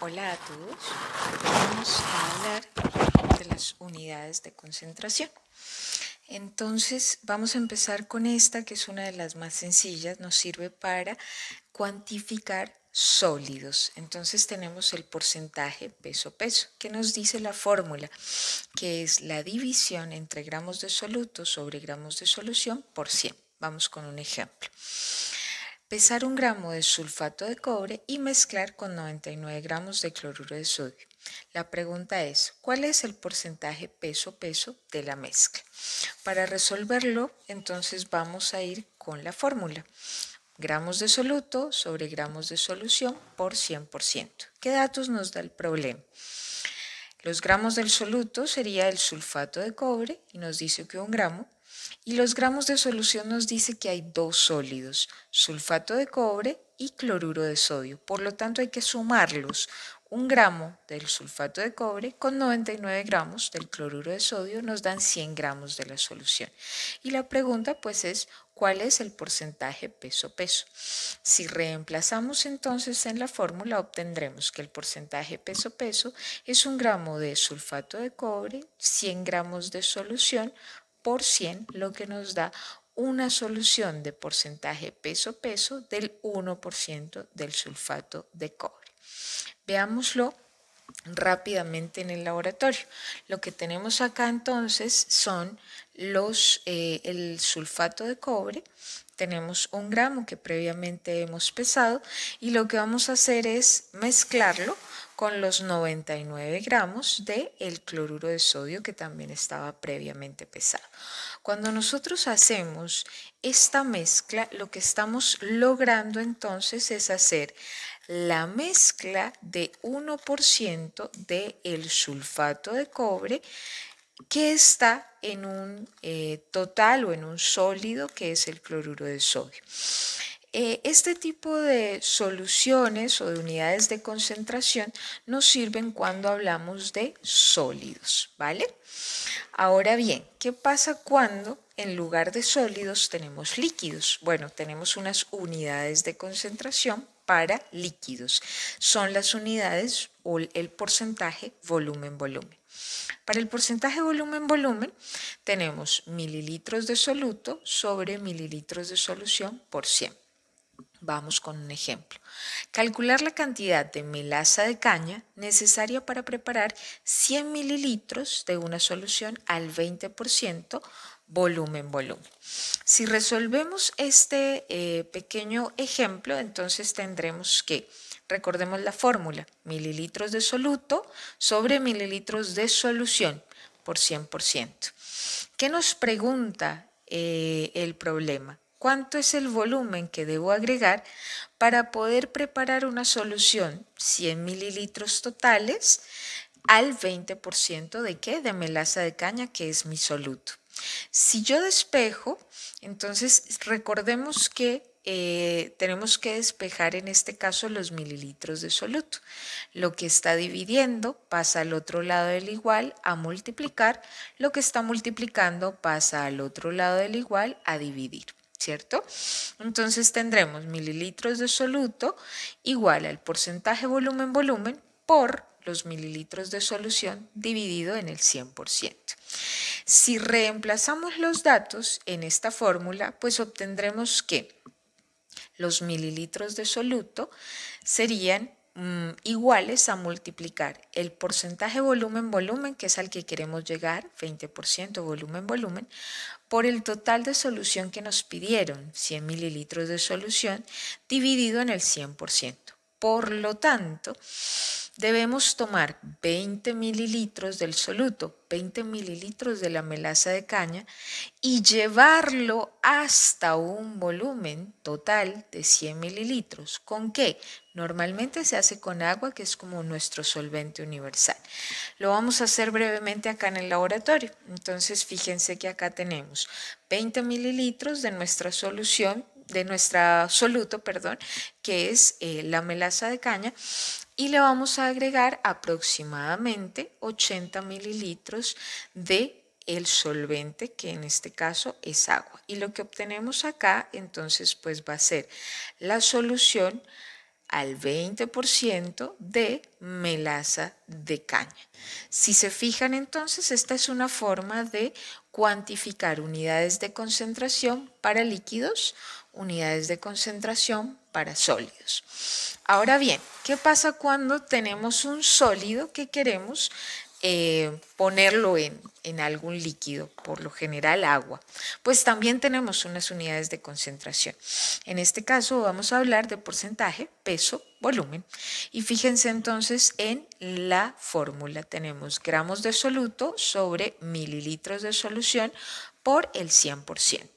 Hola a todos. Vamos a hablar de las unidades de concentración. Entonces, vamos a empezar con esta, que es una de las más sencillas. Nos sirve para cuantificar sólidos. Entonces, tenemos el porcentaje peso-peso, que nos dice la fórmula, que es la división entre gramos de soluto sobre gramos de solución por 100. Vamos con un ejemplo pesar un gramo de sulfato de cobre y mezclar con 99 gramos de cloruro de sodio. La pregunta es, ¿cuál es el porcentaje peso-peso de la mezcla? Para resolverlo, entonces vamos a ir con la fórmula. Gramos de soluto sobre gramos de solución por 100%. ¿Qué datos nos da el problema? Los gramos del soluto sería el sulfato de cobre y nos dice que un gramo y los gramos de solución nos dice que hay dos sólidos, sulfato de cobre y cloruro de sodio. Por lo tanto, hay que sumarlos. Un gramo del sulfato de cobre con 99 gramos del cloruro de sodio nos dan 100 gramos de la solución. Y la pregunta pues es, ¿cuál es el porcentaje peso-peso? Si reemplazamos entonces en la fórmula obtendremos que el porcentaje peso-peso es un gramo de sulfato de cobre, 100 gramos de solución por lo que nos da una solución de porcentaje peso-peso del 1% del sulfato de cobre. Veámoslo rápidamente en el laboratorio. Lo que tenemos acá entonces son los, eh, el sulfato de cobre, tenemos un gramo que previamente hemos pesado y lo que vamos a hacer es mezclarlo con los 99 gramos de el cloruro de sodio que también estaba previamente pesado. Cuando nosotros hacemos esta mezcla, lo que estamos logrando entonces es hacer la mezcla de 1% del el sulfato de cobre que está en un eh, total o en un sólido que es el cloruro de sodio. Eh, este tipo de soluciones o de unidades de concentración nos sirven cuando hablamos de sólidos, ¿vale? Ahora bien, ¿qué pasa cuando en lugar de sólidos tenemos líquidos? Bueno, tenemos unas unidades de concentración para líquidos. Son las unidades o el porcentaje volumen-volumen. Para el porcentaje volumen-volumen tenemos mililitros de soluto sobre mililitros de solución por 100. Vamos con un ejemplo. Calcular la cantidad de melaza de caña necesaria para preparar 100 mililitros de una solución al 20% volumen-volumen. Si resolvemos este eh, pequeño ejemplo, entonces tendremos que, recordemos la fórmula, mililitros de soluto sobre mililitros de solución por 100%. ¿Qué nos pregunta eh, el problema? cuánto es el volumen que debo agregar para poder preparar una solución 100 mililitros totales al 20% de qué? De melaza de caña, que es mi soluto. Si yo despejo, entonces recordemos que eh, tenemos que despejar en este caso los mililitros de soluto. Lo que está dividiendo pasa al otro lado del igual a multiplicar, lo que está multiplicando pasa al otro lado del igual a dividir. ¿cierto? Entonces tendremos mililitros de soluto igual al porcentaje volumen-volumen por los mililitros de solución dividido en el 100%. Si reemplazamos los datos en esta fórmula, pues obtendremos que los mililitros de soluto serían Mm, iguales a multiplicar el porcentaje volumen-volumen, que es al que queremos llegar, 20% volumen-volumen, por el total de solución que nos pidieron, 100 mililitros de solución, dividido en el 100%. Por lo tanto, debemos tomar 20 mililitros del soluto, 20 mililitros de la melaza de caña y llevarlo hasta un volumen total de 100 mililitros. ¿Con qué? Normalmente se hace con agua, que es como nuestro solvente universal. Lo vamos a hacer brevemente acá en el laboratorio. Entonces, fíjense que acá tenemos 20 mililitros de nuestra solución, de nuestro soluto, perdón, que es eh, la melaza de caña, y le vamos a agregar aproximadamente 80 mililitros de el solvente, que en este caso es agua. Y lo que obtenemos acá, entonces, pues va a ser la solución al 20% de melaza de caña. Si se fijan entonces, esta es una forma de cuantificar unidades de concentración para líquidos, unidades de concentración para sólidos. Ahora bien, ¿qué pasa cuando tenemos un sólido que queremos eh, ponerlo en, en algún líquido, por lo general agua. Pues también tenemos unas unidades de concentración. En este caso vamos a hablar de porcentaje, peso, volumen. Y fíjense entonces en la fórmula. Tenemos gramos de soluto sobre mililitros de solución por el 100%.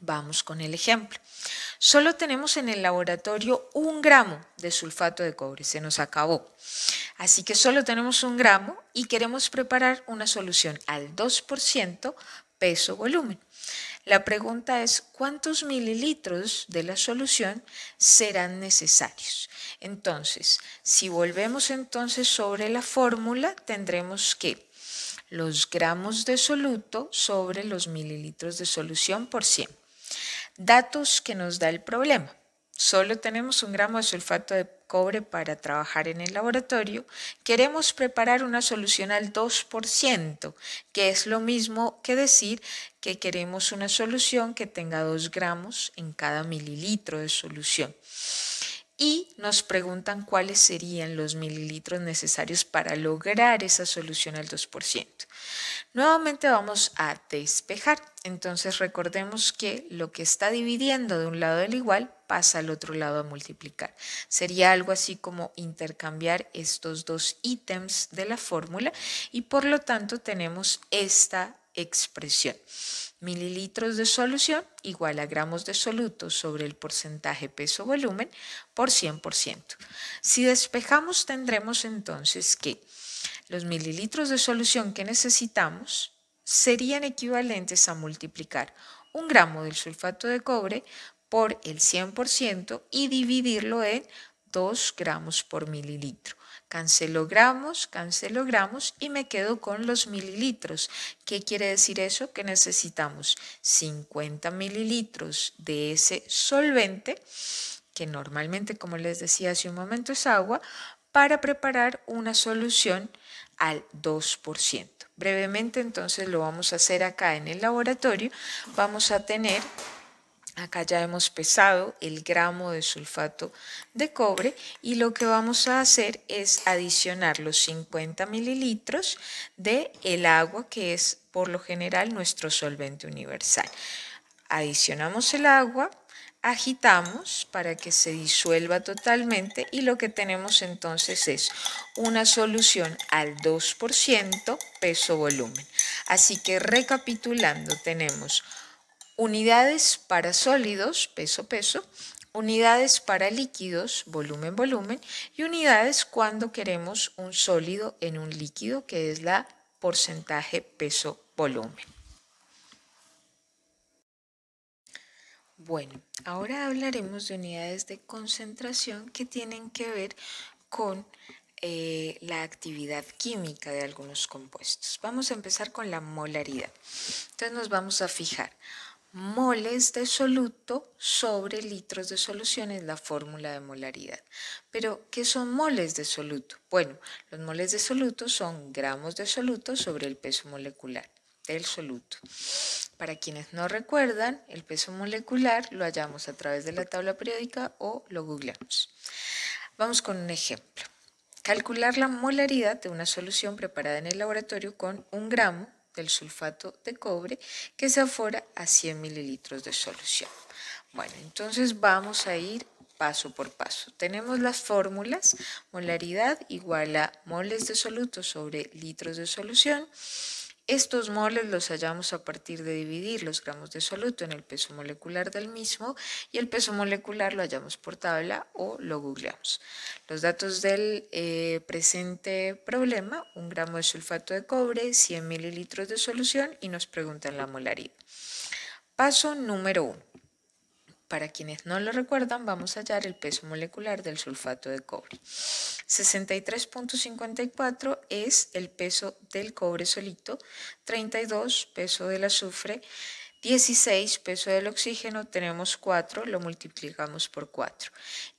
Vamos con el ejemplo. Solo tenemos en el laboratorio un gramo de sulfato de cobre, se nos acabó. Así que solo tenemos un gramo y queremos preparar una solución al 2% peso-volumen. La pregunta es cuántos mililitros de la solución serán necesarios. Entonces, si volvemos entonces sobre la fórmula, tendremos que los gramos de soluto sobre los mililitros de solución por 100. Datos que nos da el problema. Solo tenemos un gramo de sulfato de cobre para trabajar en el laboratorio. Queremos preparar una solución al 2%, que es lo mismo que decir que queremos una solución que tenga 2 gramos en cada mililitro de solución y nos preguntan cuáles serían los mililitros necesarios para lograr esa solución al 2%. Nuevamente vamos a despejar, entonces recordemos que lo que está dividiendo de un lado del igual pasa al otro lado a multiplicar. Sería algo así como intercambiar estos dos ítems de la fórmula y por lo tanto tenemos esta expresión mililitros de solución igual a gramos de soluto sobre el porcentaje peso-volumen por 100%. Si despejamos tendremos entonces que los mililitros de solución que necesitamos serían equivalentes a multiplicar un gramo del sulfato de cobre por el 100% y dividirlo en 2 gramos por mililitro. Cancelogramos, cancelogramos y me quedo con los mililitros. ¿Qué quiere decir eso? Que necesitamos 50 mililitros de ese solvente, que normalmente, como les decía hace un momento, es agua, para preparar una solución al 2%. Brevemente entonces lo vamos a hacer acá en el laboratorio. Vamos a tener Acá ya hemos pesado el gramo de sulfato de cobre y lo que vamos a hacer es adicionar los 50 mililitros de el agua que es por lo general nuestro solvente universal. Adicionamos el agua, agitamos para que se disuelva totalmente y lo que tenemos entonces es una solución al 2% peso-volumen. Así que recapitulando tenemos unidades para sólidos, peso, peso, unidades para líquidos, volumen, volumen, y unidades cuando queremos un sólido en un líquido, que es la porcentaje peso, volumen. Bueno, ahora hablaremos de unidades de concentración que tienen que ver con eh, la actividad química de algunos compuestos. Vamos a empezar con la molaridad. Entonces nos vamos a fijar moles de soluto sobre litros de solución es la fórmula de molaridad. Pero, ¿qué son moles de soluto? Bueno, los moles de soluto son gramos de soluto sobre el peso molecular del soluto. Para quienes no recuerdan, el peso molecular lo hallamos a través de la tabla periódica o lo googleamos. Vamos con un ejemplo. Calcular la molaridad de una solución preparada en el laboratorio con un gramo del sulfato de cobre que se afora a 100 mililitros de solución. Bueno, entonces vamos a ir paso por paso. Tenemos las fórmulas, molaridad igual a moles de soluto sobre litros de solución estos moles los hallamos a partir de dividir los gramos de soluto en el peso molecular del mismo y el peso molecular lo hallamos por tabla o lo googleamos. Los datos del eh, presente problema, un gramo de sulfato de cobre, 100 mililitros de solución y nos preguntan la molaridad. Paso número 1. Para quienes no lo recuerdan, vamos a hallar el peso molecular del sulfato de cobre. 63.54 es el peso del cobre solito, 32 peso del azufre, 16 peso del oxígeno, tenemos 4, lo multiplicamos por 4.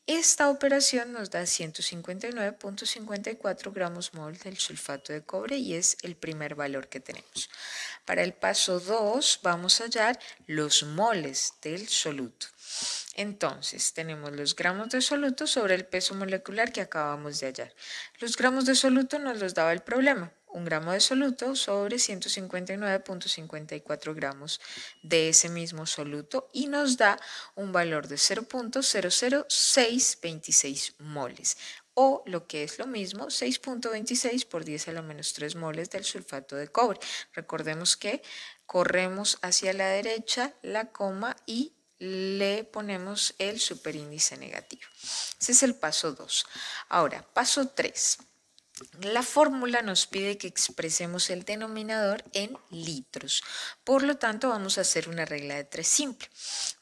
Esta operación nos da 159.54 gramos mol del sulfato de cobre y es el primer valor que tenemos. Para el paso 2 vamos a hallar los moles del soluto. Entonces tenemos los gramos de soluto sobre el peso molecular que acabamos de hallar. Los gramos de soluto nos los daba el problema, un gramo de soluto sobre 159.54 gramos de ese mismo soluto y nos da un valor de 0.00626 moles o lo que es lo mismo, 6.26 por 10 a la menos 3 moles del sulfato de cobre. Recordemos que corremos hacia la derecha la coma y le ponemos el superíndice negativo. Ese es el paso 2. Ahora, paso 3. La fórmula nos pide que expresemos el denominador en litros. Por lo tanto, vamos a hacer una regla de tres simple.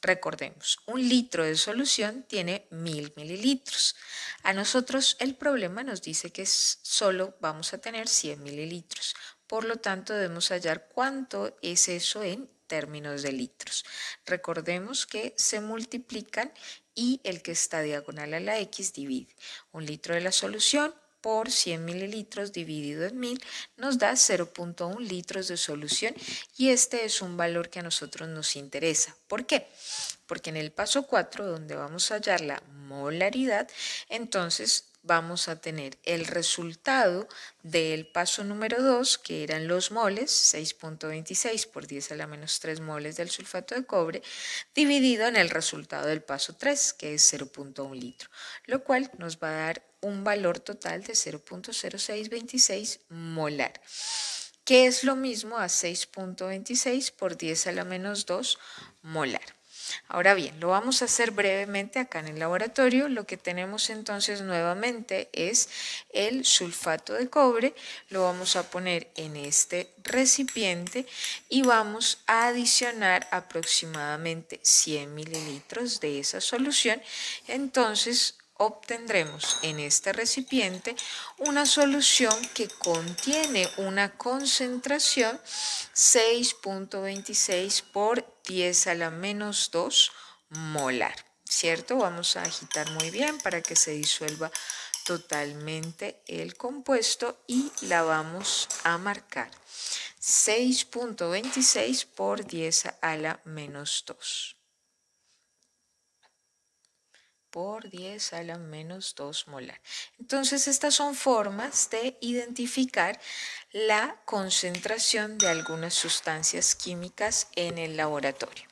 Recordemos, un litro de solución tiene mil mililitros. A nosotros el problema nos dice que solo vamos a tener 100 mililitros. Por lo tanto, debemos hallar cuánto es eso en términos de litros. Recordemos que se multiplican y el que está diagonal a la X divide. Un litro de la solución por 100 mililitros dividido en 1000 nos da 0.1 litros de solución y este es un valor que a nosotros nos interesa. ¿Por qué? Porque en el paso 4, donde vamos a hallar la molaridad, entonces vamos a tener el resultado del paso número 2, que eran los moles, 6.26 por 10 a la menos 3 moles del sulfato de cobre, dividido en el resultado del paso 3, que es 0.1 litro, lo cual nos va a dar un valor total de 0.0626 molar, que es lo mismo a 6.26 por 10 a la menos 2 molar. Ahora bien, lo vamos a hacer brevemente acá en el laboratorio. Lo que tenemos entonces nuevamente es el sulfato de cobre. Lo vamos a poner en este recipiente y vamos a adicionar aproximadamente 100 mililitros de esa solución. Entonces obtendremos en este recipiente una solución que contiene una concentración 6.26 por 10 a la menos 2 molar, ¿cierto? Vamos a agitar muy bien para que se disuelva totalmente el compuesto y la vamos a marcar 6.26 por 10 a la menos 2 por 10 a la menos 2 molar. Entonces, estas son formas de identificar la concentración de algunas sustancias químicas en el laboratorio.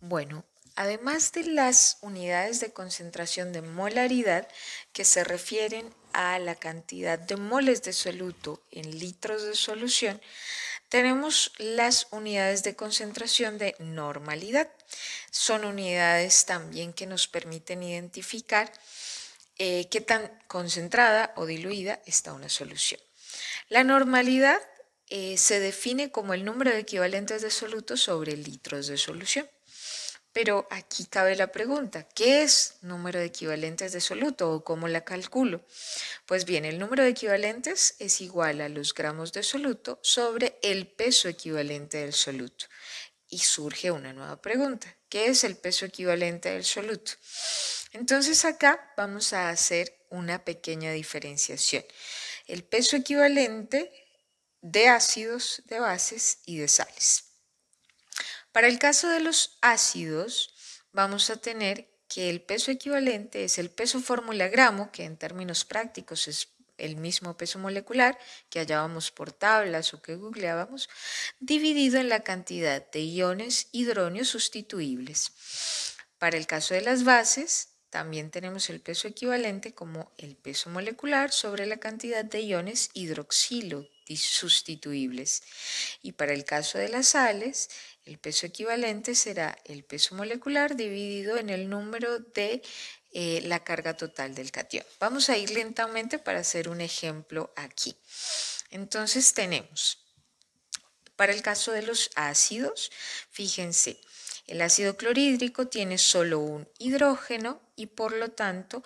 Bueno, además de las unidades de concentración de molaridad que se refieren a la cantidad de moles de soluto en litros de solución, tenemos las unidades de concentración de normalidad son unidades también que nos permiten identificar eh, qué tan concentrada o diluida está una solución. La normalidad eh, se define como el número de equivalentes de soluto sobre litros de solución. Pero aquí cabe la pregunta, ¿qué es número de equivalentes de soluto o cómo la calculo? Pues bien, el número de equivalentes es igual a los gramos de soluto sobre el peso equivalente del soluto y surge una nueva pregunta, ¿qué es el peso equivalente del soluto? Entonces acá vamos a hacer una pequeña diferenciación. El peso equivalente de ácidos, de bases y de sales. Para el caso de los ácidos, vamos a tener que el peso equivalente es el peso fórmula gramo, que en términos prácticos es el mismo peso molecular que hallábamos por tablas o que googleábamos, dividido en la cantidad de iones hidróneos sustituibles. Para el caso de las bases, también tenemos el peso equivalente como el peso molecular sobre la cantidad de iones hidroxilo sustituibles. Y para el caso de las sales, el peso equivalente será el peso molecular dividido en el número de eh, la carga total del cation. Vamos a ir lentamente para hacer un ejemplo aquí. Entonces tenemos, para el caso de los ácidos, fíjense, el ácido clorhídrico tiene solo un hidrógeno y por lo tanto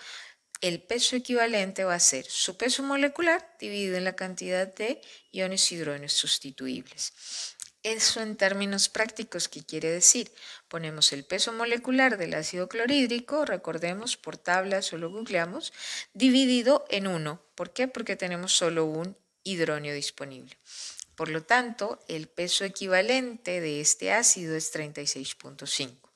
el peso equivalente va a ser su peso molecular dividido en la cantidad de iones hidrógenos sustituibles. Eso en términos prácticos, ¿qué quiere decir? Ponemos el peso molecular del ácido clorhídrico, recordemos, por tabla solo googleamos, dividido en 1. ¿Por qué? Porque tenemos solo un hidróneo disponible. Por lo tanto, el peso equivalente de este ácido es 36.5.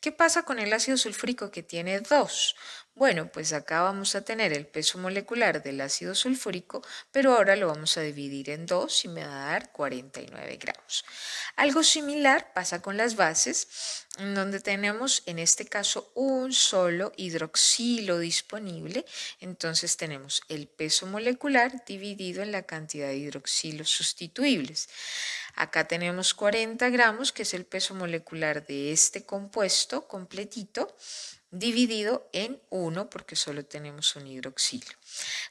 ¿Qué pasa con el ácido sulfúrico que tiene 2? Bueno, pues acá vamos a tener el peso molecular del ácido sulfúrico, pero ahora lo vamos a dividir en dos y me va a dar 49 gramos. Algo similar pasa con las bases, donde tenemos en este caso un solo hidroxilo disponible, entonces tenemos el peso molecular dividido en la cantidad de hidroxilos sustituibles. Acá tenemos 40 gramos, que es el peso molecular de este compuesto completito, dividido en 1 porque solo tenemos un hidroxilo.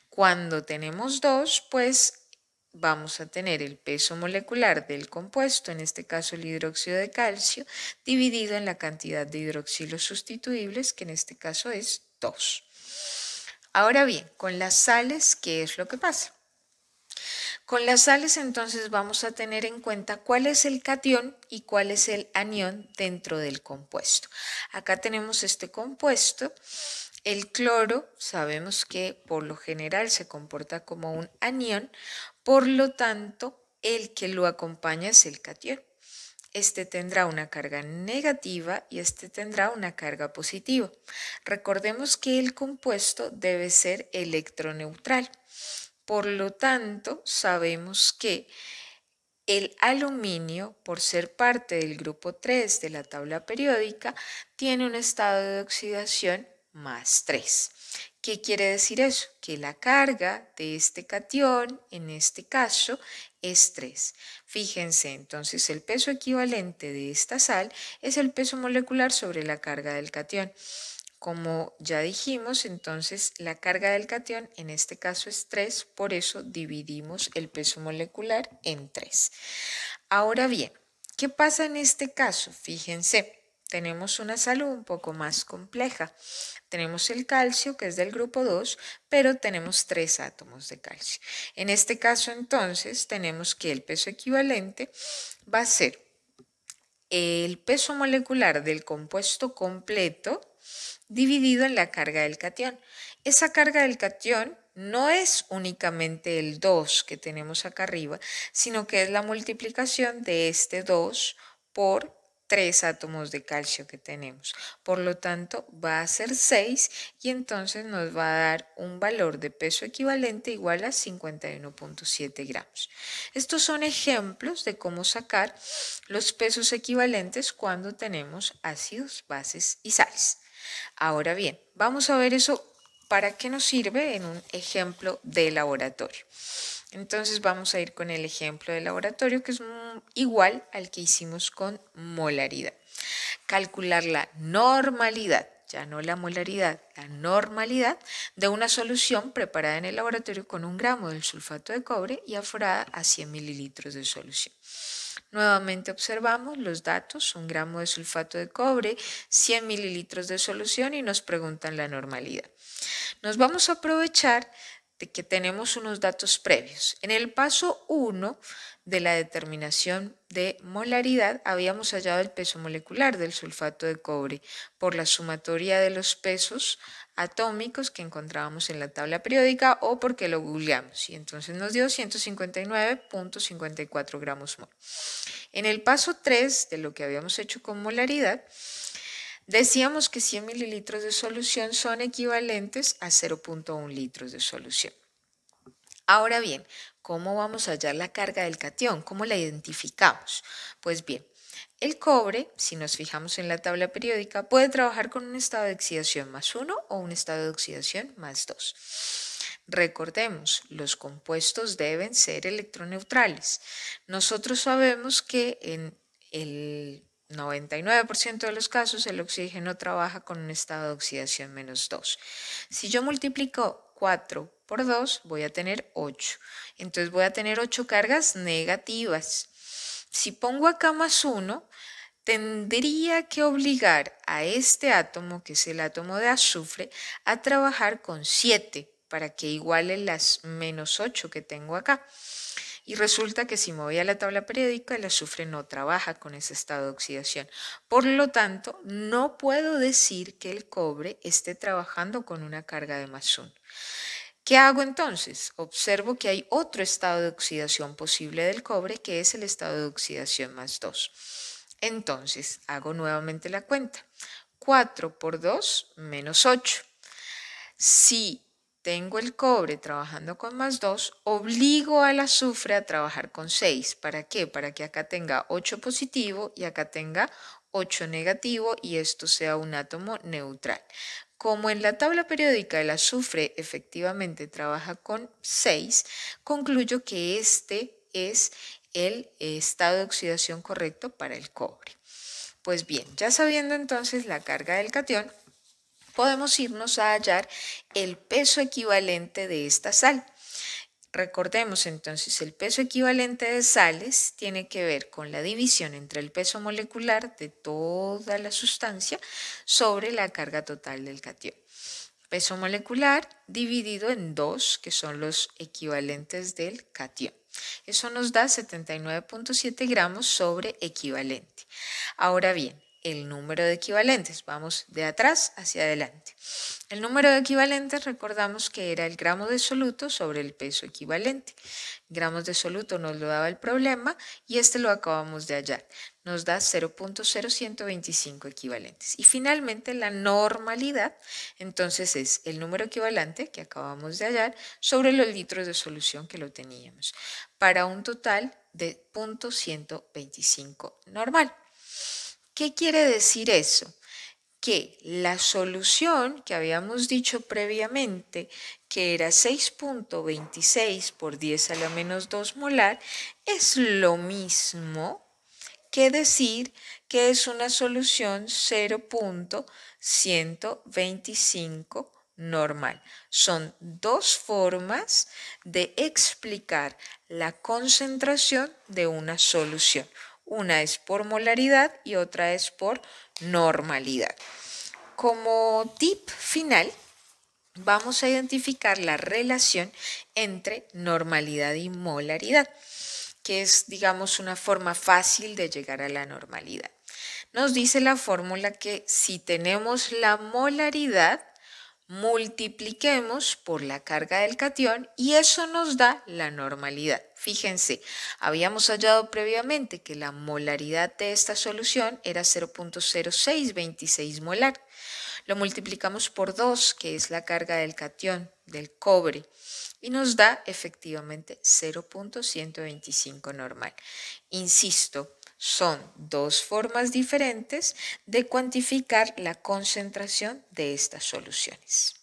Cuando tenemos 2, pues vamos a tener el peso molecular del compuesto, en este caso el hidróxido de calcio, dividido en la cantidad de hidroxilos sustituibles, que en este caso es 2. Ahora bien, con las sales, ¿qué es lo que pasa? Con las sales entonces vamos a tener en cuenta cuál es el catión y cuál es el anión dentro del compuesto. Acá tenemos este compuesto. El cloro sabemos que por lo general se comporta como un anión, por lo tanto el que lo acompaña es el catión. Este tendrá una carga negativa y este tendrá una carga positiva. Recordemos que el compuesto debe ser electroneutral. Por lo tanto, sabemos que el aluminio, por ser parte del grupo 3 de la tabla periódica, tiene un estado de oxidación más 3. ¿Qué quiere decir eso? Que la carga de este cation, en este caso, es 3. Fíjense, entonces el peso equivalente de esta sal es el peso molecular sobre la carga del cation. Como ya dijimos, entonces la carga del cation en este caso es 3, por eso dividimos el peso molecular en 3. Ahora bien, ¿qué pasa en este caso? Fíjense, tenemos una salud un poco más compleja. Tenemos el calcio, que es del grupo 2, pero tenemos 3 átomos de calcio. En este caso, entonces, tenemos que el peso equivalente va a ser el peso molecular del compuesto completo dividido en la carga del cation. Esa carga del cation no es únicamente el 2 que tenemos acá arriba, sino que es la multiplicación de este 2 por tres átomos de calcio que tenemos. Por lo tanto, va a ser 6 y entonces nos va a dar un valor de peso equivalente igual a 51.7 gramos. Estos son ejemplos de cómo sacar los pesos equivalentes cuando tenemos ácidos, bases y sales. Ahora bien, vamos a ver eso para qué nos sirve en un ejemplo de laboratorio. Entonces vamos a ir con el ejemplo de laboratorio que es igual al que hicimos con molaridad. Calcular la normalidad, ya no la molaridad, la normalidad de una solución preparada en el laboratorio con un gramo del sulfato de cobre y aforada a 100 mililitros de solución. Nuevamente observamos los datos, un gramo de sulfato de cobre, 100 mililitros de solución y nos preguntan la normalidad. Nos vamos a aprovechar que tenemos unos datos previos. En el paso 1 de la determinación de molaridad habíamos hallado el peso molecular del sulfato de cobre por la sumatoria de los pesos atómicos que encontrábamos en la tabla periódica o porque lo googleamos y entonces nos dio 159.54 gramos mol. En el paso 3 de lo que habíamos hecho con molaridad, Decíamos que 100 mililitros de solución son equivalentes a 0.1 litros de solución. Ahora bien, ¿cómo vamos a hallar la carga del cation? ¿Cómo la identificamos? Pues bien, el cobre, si nos fijamos en la tabla periódica, puede trabajar con un estado de oxidación más 1 o un estado de oxidación más 2. Recordemos, los compuestos deben ser electroneutrales. Nosotros sabemos que en el 99% de los casos el oxígeno trabaja con un estado de oxidación menos 2. Si yo multiplico 4 por 2, voy a tener 8. Entonces voy a tener 8 cargas negativas. Si pongo acá más 1, tendría que obligar a este átomo, que es el átomo de azufre, a trabajar con 7 para que iguale las menos 8 que tengo acá. Y resulta que si movía la tabla periódica, el azufre no trabaja con ese estado de oxidación. Por lo tanto, no puedo decir que el cobre esté trabajando con una carga de más 1. ¿Qué hago entonces? Observo que hay otro estado de oxidación posible del cobre, que es el estado de oxidación más 2. Entonces, hago nuevamente la cuenta. 4 por 2 menos 8. Si tengo el cobre trabajando con más 2, obligo al azufre a trabajar con 6. ¿Para qué? Para que acá tenga 8 positivo y acá tenga 8 negativo y esto sea un átomo neutral. Como en la tabla periódica el azufre efectivamente trabaja con 6, concluyo que este es el estado de oxidación correcto para el cobre. Pues bien, ya sabiendo entonces la carga del cation, podemos irnos a hallar el peso equivalente de esta sal. Recordemos entonces, el peso equivalente de sales tiene que ver con la división entre el peso molecular de toda la sustancia sobre la carga total del catión. Peso molecular dividido en dos, que son los equivalentes del catión. Eso nos da 79.7 gramos sobre equivalente. Ahora bien, el número de equivalentes. Vamos de atrás hacia adelante. El número de equivalentes recordamos que era el gramo de soluto sobre el peso equivalente. Gramos de soluto nos lo daba el problema y este lo acabamos de hallar. Nos da 0.0125 equivalentes. Y finalmente la normalidad, entonces es el número equivalente que acabamos de hallar sobre los litros de solución que lo teníamos, para un total de 0.125 normal. ¿Qué quiere decir eso? Que la solución que habíamos dicho previamente, que era 6.26 por 10 a la menos 2 molar, es lo mismo que decir que es una solución 0.125 normal. Son dos formas de explicar la concentración de una solución. Una es por molaridad y otra es por normalidad. Como tip final, vamos a identificar la relación entre normalidad y molaridad, que es, digamos, una forma fácil de llegar a la normalidad. Nos dice la fórmula que si tenemos la molaridad, multipliquemos por la carga del cation y eso nos da la normalidad. Fíjense, habíamos hallado previamente que la molaridad de esta solución era 0.0626 molar. Lo multiplicamos por 2, que es la carga del catión del cobre, y nos da efectivamente 0.125 normal. Insisto, son dos formas diferentes de cuantificar la concentración de estas soluciones.